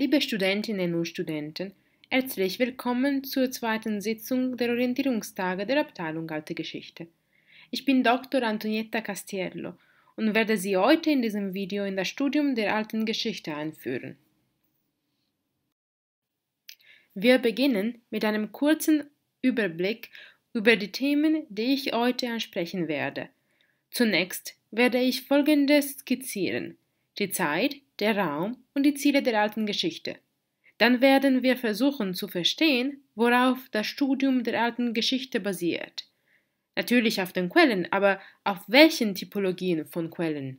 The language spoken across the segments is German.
Liebe Studentinnen und Studenten, herzlich willkommen zur zweiten Sitzung der Orientierungstage der Abteilung Alte Geschichte. Ich bin Dr. Antonietta Castiello und werde Sie heute in diesem Video in das Studium der alten Geschichte einführen. Wir beginnen mit einem kurzen Überblick über die Themen, die ich heute ansprechen werde. Zunächst werde ich Folgendes skizzieren. Die Zeit, der Raum und die Ziele der alten Geschichte. Dann werden wir versuchen zu verstehen, worauf das Studium der alten Geschichte basiert. Natürlich auf den Quellen, aber auf welchen Typologien von Quellen?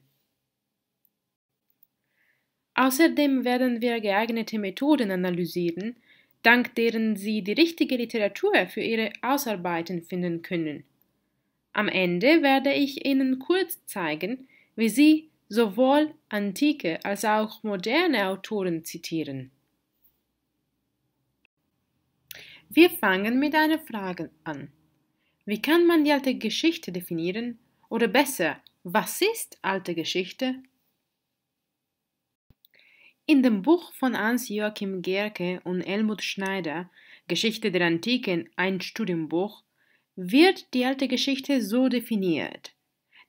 Außerdem werden wir geeignete Methoden analysieren, dank deren Sie die richtige Literatur für Ihre Ausarbeiten finden können. Am Ende werde ich Ihnen kurz zeigen, wie Sie sowohl antike als auch moderne Autoren zitieren. Wir fangen mit einer Frage an. Wie kann man die alte Geschichte definieren? Oder besser, was ist alte Geschichte? In dem Buch von Hans-Joachim Gerke und Helmut Schneider, Geschichte der Antiken, ein Studienbuch, wird die alte Geschichte so definiert.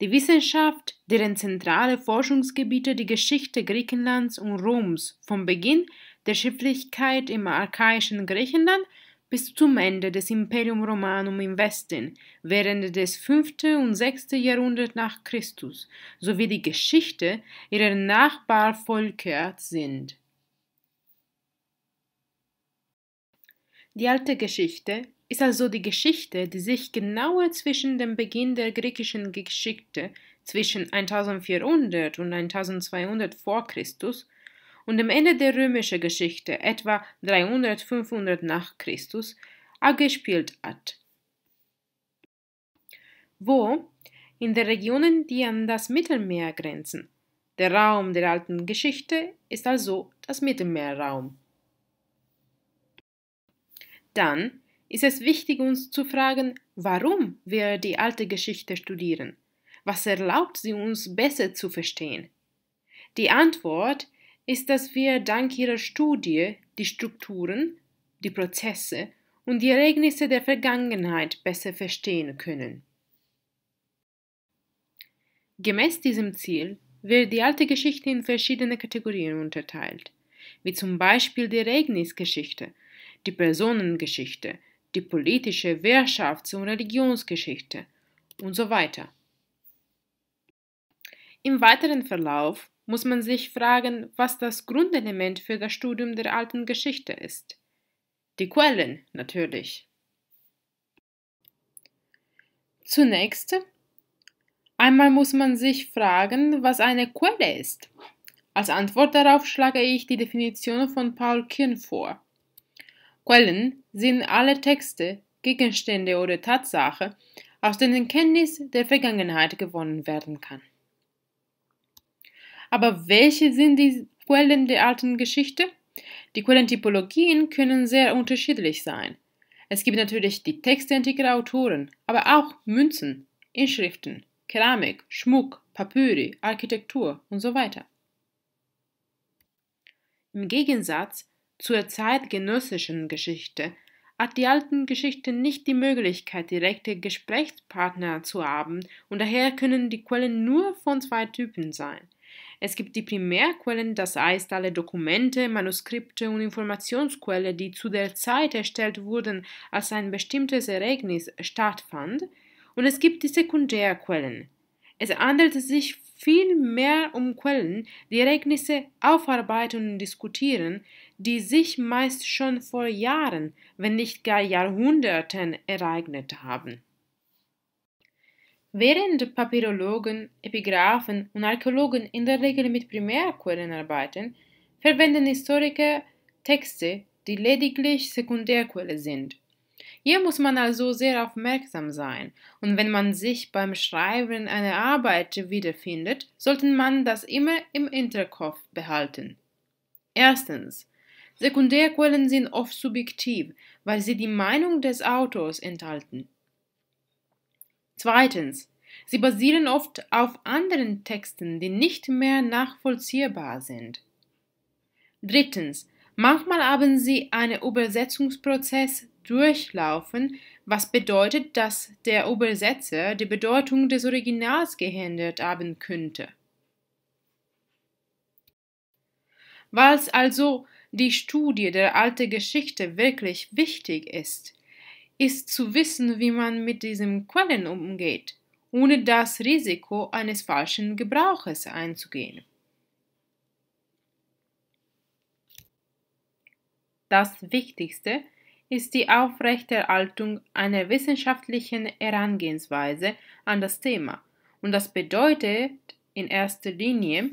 Die Wissenschaft, deren zentrale Forschungsgebiete die Geschichte Griechenlands und Roms vom Beginn der Schifflichkeit im archaischen Griechenland bis zum Ende des Imperium Romanum im Westen, während des 5. und 6. Jahrhunderts nach Christus, sowie die Geschichte ihrer Nachbarvölker sind. Die alte Geschichte ist also die Geschichte, die sich genauer zwischen dem Beginn der griechischen Geschichte zwischen 1400 und 1200 vor Christus und dem Ende der römischen Geschichte etwa 300-500 nach Christus abgespielt hat. Wo, in den Regionen, die an das Mittelmeer grenzen, der Raum der alten Geschichte ist also das Mittelmeerraum. Dann ist es wichtig, uns zu fragen, warum wir die alte Geschichte studieren. Was erlaubt sie uns besser zu verstehen? Die Antwort ist, dass wir dank ihrer Studie die Strukturen, die Prozesse und die Ereignisse der Vergangenheit besser verstehen können. Gemäß diesem Ziel wird die alte Geschichte in verschiedene Kategorien unterteilt, wie zum Beispiel die Ereignisgeschichte, die Personengeschichte, die politische, Wirtschafts- und Religionsgeschichte und so weiter. Im weiteren Verlauf muss man sich fragen, was das Grundelement für das Studium der alten Geschichte ist. Die Quellen natürlich. Zunächst einmal muss man sich fragen, was eine Quelle ist. Als Antwort darauf schlage ich die Definition von Paul Kirn vor. Quellen sind alle Texte, Gegenstände oder Tatsachen, aus denen Kenntnis der Vergangenheit gewonnen werden kann. Aber welche sind die Quellen der alten Geschichte? Die Quellentypologien können sehr unterschiedlich sein. Es gibt natürlich die Texte antiker Autoren, aber auch Münzen, Inschriften, Keramik, Schmuck, Papyri, Architektur und so weiter. Im Gegensatz zur zeitgenössischen Geschichte hat die alten Geschichten nicht die Möglichkeit, direkte Gesprächspartner zu haben, und daher können die Quellen nur von zwei Typen sein. Es gibt die Primärquellen, das heißt alle Dokumente, Manuskripte und Informationsquellen, die zu der Zeit erstellt wurden, als ein bestimmtes Ereignis stattfand, und es gibt die Sekundärquellen. Es handelt sich vielmehr um Quellen, die Ereignisse aufarbeiten und diskutieren, die sich meist schon vor Jahren, wenn nicht gar Jahrhunderten ereignet haben. Während Papyrologen, Epigraphen und Archäologen in der Regel mit Primärquellen arbeiten, verwenden Historiker Texte, die lediglich Sekundärquelle sind. Hier muss man also sehr aufmerksam sein, und wenn man sich beim Schreiben einer Arbeit wiederfindet, sollte man das immer im Hinterkopf behalten. Erstens, Sekundärquellen sind oft subjektiv, weil sie die Meinung des Autors enthalten. Zweitens, sie basieren oft auf anderen Texten, die nicht mehr nachvollziehbar sind. Drittens, manchmal haben sie einen Übersetzungsprozess durchlaufen, was bedeutet, dass der Übersetzer die Bedeutung des Originals gehindert haben könnte. Weil es also die Studie der alten Geschichte wirklich wichtig ist, ist zu wissen, wie man mit diesen Quellen umgeht, ohne das Risiko eines falschen Gebrauches einzugehen. Das Wichtigste ist die Aufrechterhaltung einer wissenschaftlichen Herangehensweise an das Thema, und das bedeutet in erster Linie,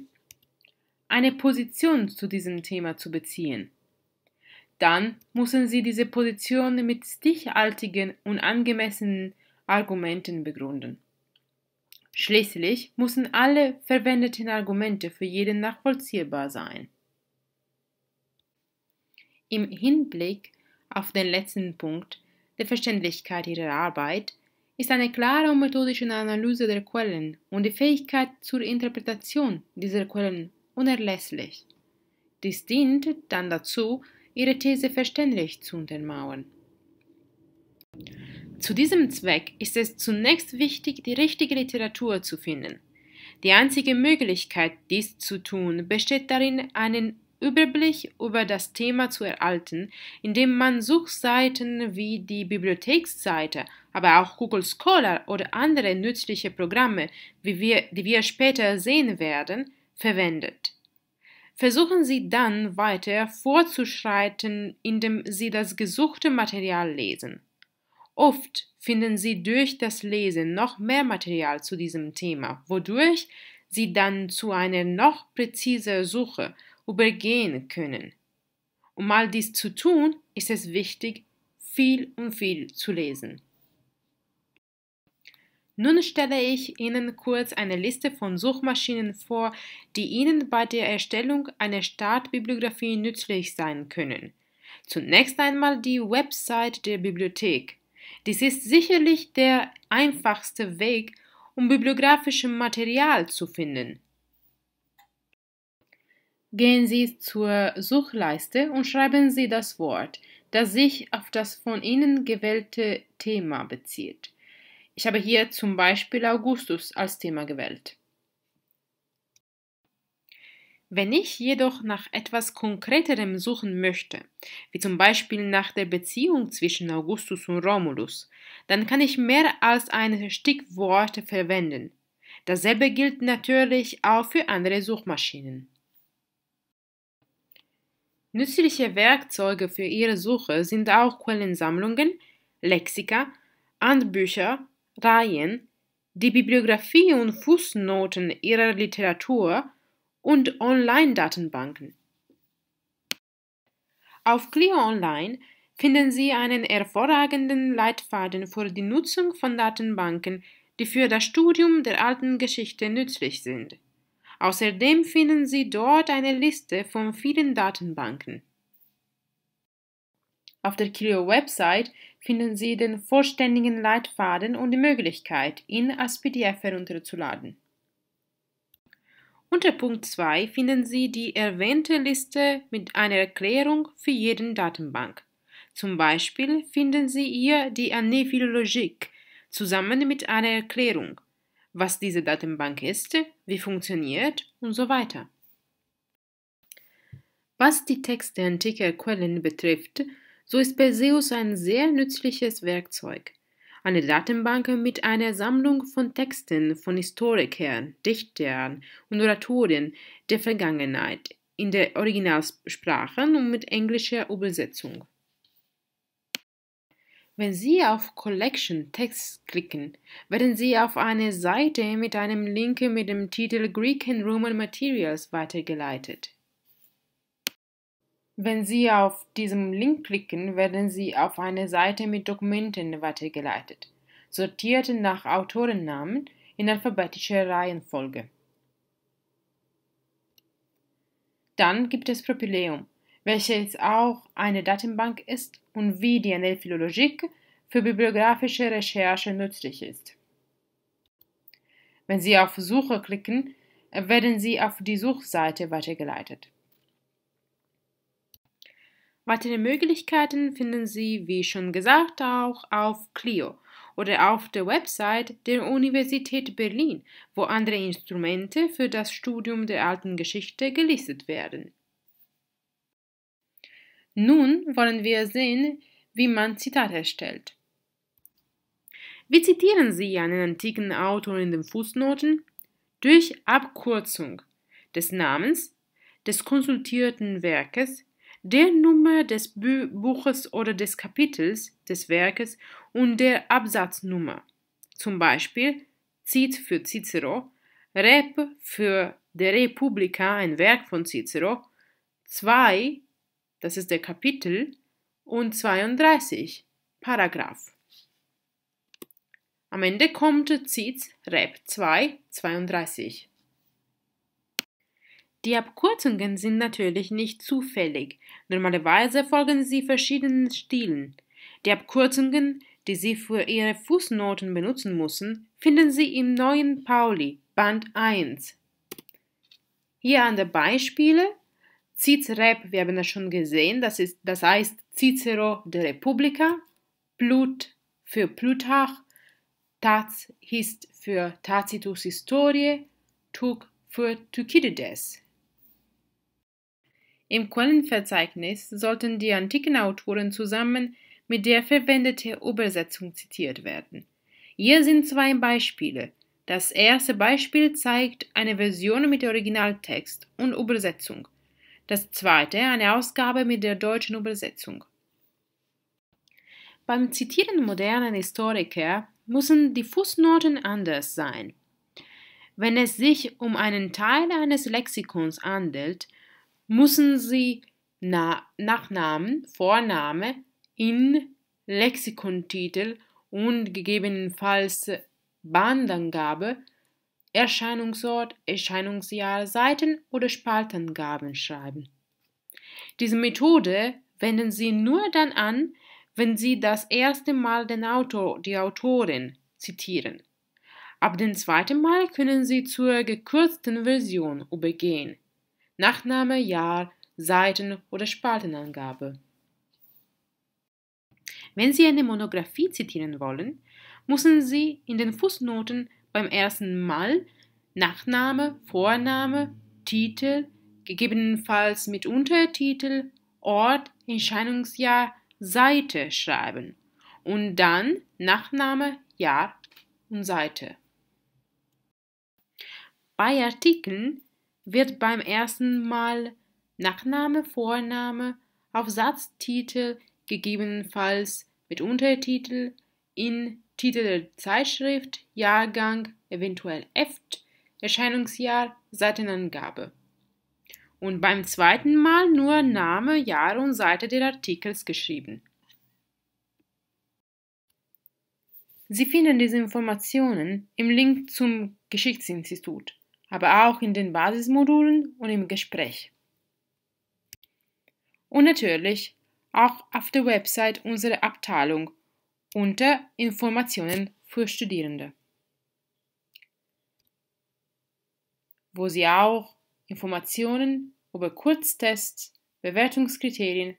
eine Position zu diesem Thema zu beziehen. Dann müssen Sie diese Position mit stichhaltigen und angemessenen Argumenten begründen. Schließlich müssen alle verwendeten Argumente für jeden nachvollziehbar sein. Im Hinblick auf den letzten Punkt der Verständlichkeit Ihrer Arbeit ist eine klare und methodische Analyse der Quellen und die Fähigkeit zur Interpretation dieser Quellen unerlässlich. Dies dient dann dazu, ihre These verständlich zu untermauern. Zu diesem Zweck ist es zunächst wichtig, die richtige Literatur zu finden. Die einzige Möglichkeit, dies zu tun, besteht darin, einen Überblick über das Thema zu erhalten, indem man Suchseiten wie die Bibliotheksseite, aber auch Google Scholar oder andere nützliche Programme, wie wir, die wir später sehen werden, verwendet. Versuchen Sie dann weiter vorzuschreiten, indem Sie das gesuchte Material lesen. Oft finden Sie durch das Lesen noch mehr Material zu diesem Thema, wodurch Sie dann zu einer noch präziser Suche übergehen können. Um all dies zu tun, ist es wichtig, viel und viel zu lesen. Nun stelle ich Ihnen kurz eine Liste von Suchmaschinen vor, die Ihnen bei der Erstellung einer Startbibliografie nützlich sein können. Zunächst einmal die Website der Bibliothek. Dies ist sicherlich der einfachste Weg, um bibliografisches Material zu finden. Gehen Sie zur Suchleiste und schreiben Sie das Wort, das sich auf das von Ihnen gewählte Thema bezieht. Ich habe hier zum Beispiel Augustus als Thema gewählt. Wenn ich jedoch nach etwas Konkreterem suchen möchte, wie zum Beispiel nach der Beziehung zwischen Augustus und Romulus, dann kann ich mehr als ein Stichwort verwenden. Dasselbe gilt natürlich auch für andere Suchmaschinen. Nützliche Werkzeuge für Ihre Suche sind auch Quellensammlungen, Lexika, Handbücher, Reihen, die Bibliografie und Fußnoten ihrer Literatur und Online-Datenbanken. Auf Clio Online finden Sie einen hervorragenden Leitfaden für die Nutzung von Datenbanken, die für das Studium der alten Geschichte nützlich sind. Außerdem finden Sie dort eine Liste von vielen Datenbanken. Auf der Clio-Website finden Sie den vollständigen Leitfaden und die Möglichkeit, ihn als PDF herunterzuladen. Unter Punkt 2 finden Sie die erwähnte Liste mit einer Erklärung für jeden Datenbank. Zum Beispiel finden Sie hier die Annephilologik zusammen mit einer Erklärung, was diese Datenbank ist, wie funktioniert und so weiter. Was die Texte antiker Quellen betrifft, so ist Perseus ein sehr nützliches Werkzeug. Eine Datenbank mit einer Sammlung von Texten von Historikern, Dichtern und Oratorien der Vergangenheit in der Originalsprache und mit englischer Übersetzung. Wenn Sie auf Collection Text klicken, werden Sie auf eine Seite mit einem Link mit dem Titel Greek and Roman Materials weitergeleitet. Wenn Sie auf diesen Link klicken, werden Sie auf eine Seite mit Dokumenten weitergeleitet, sortiert nach Autorennamen in alphabetischer Reihenfolge. Dann gibt es Propyleum, welches auch eine Datenbank ist und wie die NL-Philologik für bibliografische Recherche nützlich ist. Wenn Sie auf Suche klicken, werden Sie auf die Suchseite weitergeleitet. Weitere Möglichkeiten finden Sie, wie schon gesagt, auch auf Clio oder auf der Website der Universität Berlin, wo andere Instrumente für das Studium der alten Geschichte gelistet werden. Nun wollen wir sehen, wie man Zitate erstellt. Wie zitieren Sie einen antiken Autor in den Fußnoten? Durch Abkürzung des Namens, des konsultierten Werkes, der Nummer des Bü Buches oder des Kapitels des Werkes und der Absatznummer. Zum Beispiel Cit für Cicero, Rep für De Republica, ein Werk von Cicero, 2, das ist der Kapitel, und 32, Paragraph. Am Ende kommt Cit Rep 2, 32. Die Abkürzungen sind natürlich nicht zufällig. Normalerweise folgen sie verschiedenen Stilen. Die Abkürzungen, die Sie für Ihre Fußnoten benutzen müssen, finden Sie im neuen Pauli, Band 1. Hier an der Beispiele. Cicerep, wir haben das schon gesehen, das, ist, das heißt Cicero der Republika. Plut für Plutarch. Taz ist für Tacitus Historie. Tuc für Thucydides. Im Quellenverzeichnis sollten die antiken Autoren zusammen mit der verwendeten Übersetzung zitiert werden. Hier sind zwei Beispiele. Das erste Beispiel zeigt eine Version mit Originaltext und Übersetzung. Das zweite eine Ausgabe mit der deutschen Übersetzung. Beim Zitieren moderner Historiker müssen die Fußnoten anders sein. Wenn es sich um einen Teil eines Lexikons handelt, müssen Sie Na Nachnamen, Vorname in Lexikontitel und gegebenenfalls Bandangabe, Erscheinungsort, Erscheinungsjahr, Seiten- oder Spaltangaben schreiben. Diese Methode wenden Sie nur dann an, wenn Sie das erste Mal den Autor, die Autorin zitieren. Ab dem zweiten Mal können Sie zur gekürzten Version übergehen. Nachname, Jahr, Seiten- oder Spaltenangabe. Wenn Sie eine Monographie zitieren wollen, müssen Sie in den Fußnoten beim ersten Mal Nachname, Vorname, Titel, gegebenenfalls mit Untertitel, Ort, Entscheidungsjahr, Seite schreiben und dann Nachname, Jahr und Seite. Bei Artikeln wird beim ersten Mal Nachname, Vorname, Aufsatztitel, gegebenenfalls mit Untertitel, in Titel der Zeitschrift, Jahrgang, eventuell Eft, Erscheinungsjahr, Seitenangabe. Und beim zweiten Mal nur Name, Jahr und Seite des Artikels geschrieben. Sie finden diese Informationen im Link zum Geschichtsinstitut aber auch in den Basismodulen und im Gespräch. Und natürlich auch auf der Website unserer Abteilung unter Informationen für Studierende, wo Sie auch Informationen über Kurztests, Bewertungskriterien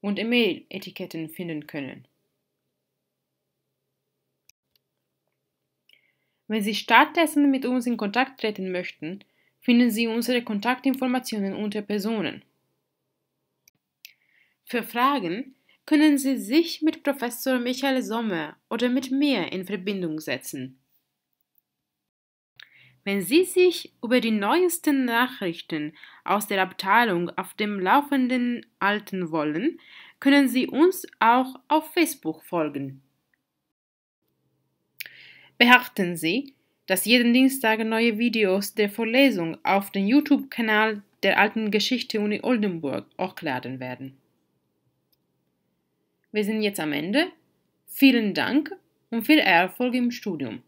und E-Mail-Etiketten finden können. Wenn Sie stattdessen mit uns in Kontakt treten möchten, finden Sie unsere Kontaktinformationen unter Personen. Für Fragen können Sie sich mit Professor Michael Sommer oder mit mir in Verbindung setzen. Wenn Sie sich über die neuesten Nachrichten aus der Abteilung auf dem Laufenden halten wollen, können Sie uns auch auf Facebook folgen. Beachten Sie, dass jeden Dienstag neue Videos der Vorlesung auf den YouTube-Kanal der Alten Geschichte Uni Oldenburg hochgeladen werden. Wir sind jetzt am Ende. Vielen Dank und viel Erfolg im Studium.